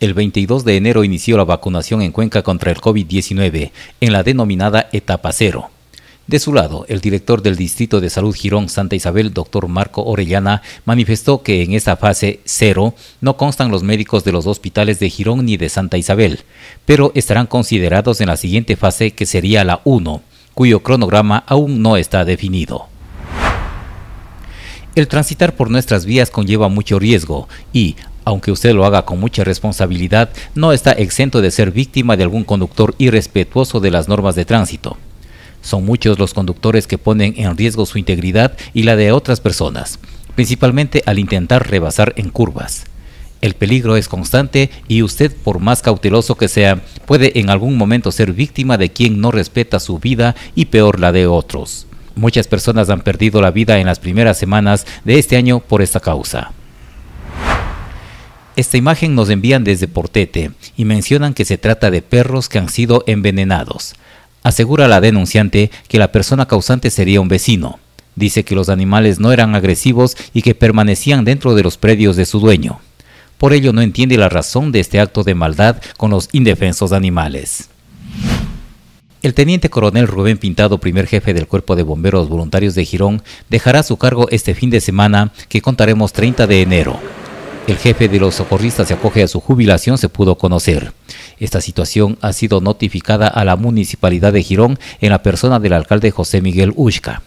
El 22 de enero inició la vacunación en Cuenca contra el COVID-19 en la denominada etapa cero. De su lado, el director del Distrito de Salud Girón Santa Isabel, doctor Marco Orellana, manifestó que en esta fase cero no constan los médicos de los hospitales de Girón ni de Santa Isabel, pero estarán considerados en la siguiente fase que sería la 1, cuyo cronograma aún no está definido. El transitar por nuestras vías conlleva mucho riesgo y, aunque usted lo haga con mucha responsabilidad, no está exento de ser víctima de algún conductor irrespetuoso de las normas de tránsito. Son muchos los conductores que ponen en riesgo su integridad y la de otras personas, principalmente al intentar rebasar en curvas. El peligro es constante y usted, por más cauteloso que sea, puede en algún momento ser víctima de quien no respeta su vida y peor la de otros. Muchas personas han perdido la vida en las primeras semanas de este año por esta causa. Esta imagen nos envían desde Portete y mencionan que se trata de perros que han sido envenenados. Asegura la denunciante que la persona causante sería un vecino. Dice que los animales no eran agresivos y que permanecían dentro de los predios de su dueño. Por ello no entiende la razón de este acto de maldad con los indefensos animales. El teniente coronel Rubén Pintado, primer jefe del Cuerpo de Bomberos Voluntarios de Girón, dejará su cargo este fin de semana que contaremos 30 de enero. El jefe de los socorristas se acoge a su jubilación, se pudo conocer. Esta situación ha sido notificada a la municipalidad de Girón en la persona del alcalde José Miguel Ushka.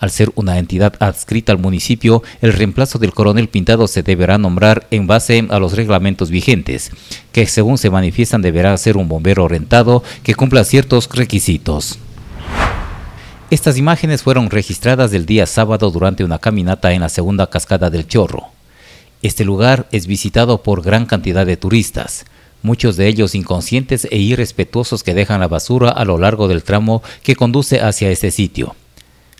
Al ser una entidad adscrita al municipio, el reemplazo del coronel Pintado se deberá nombrar en base a los reglamentos vigentes, que según se manifiestan deberá ser un bombero rentado que cumpla ciertos requisitos. Estas imágenes fueron registradas el día sábado durante una caminata en la segunda cascada del Chorro. Este lugar es visitado por gran cantidad de turistas, muchos de ellos inconscientes e irrespetuosos que dejan la basura a lo largo del tramo que conduce hacia este sitio.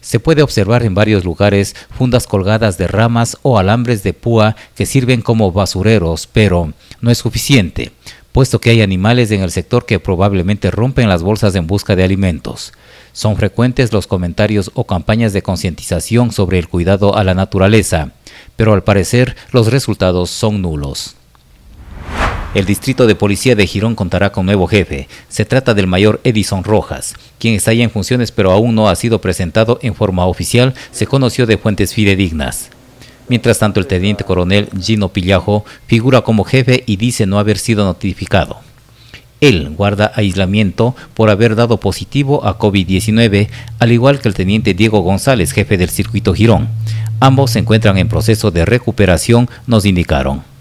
Se puede observar en varios lugares fundas colgadas de ramas o alambres de púa que sirven como basureros, pero no es suficiente, puesto que hay animales en el sector que probablemente rompen las bolsas en busca de alimentos. Son frecuentes los comentarios o campañas de concientización sobre el cuidado a la naturaleza, pero al parecer los resultados son nulos. El distrito de policía de Girón contará con nuevo jefe. Se trata del mayor Edison Rojas, quien está ya en funciones pero aún no ha sido presentado en forma oficial, se conoció de fuentes fidedignas. Mientras tanto, el teniente coronel Gino Pillajo figura como jefe y dice no haber sido notificado. Él guarda aislamiento por haber dado positivo a COVID-19, al igual que el teniente Diego González, jefe del circuito Girón. Ambos se encuentran en proceso de recuperación, nos indicaron.